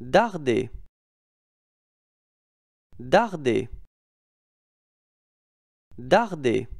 Darder. Darder. Darder.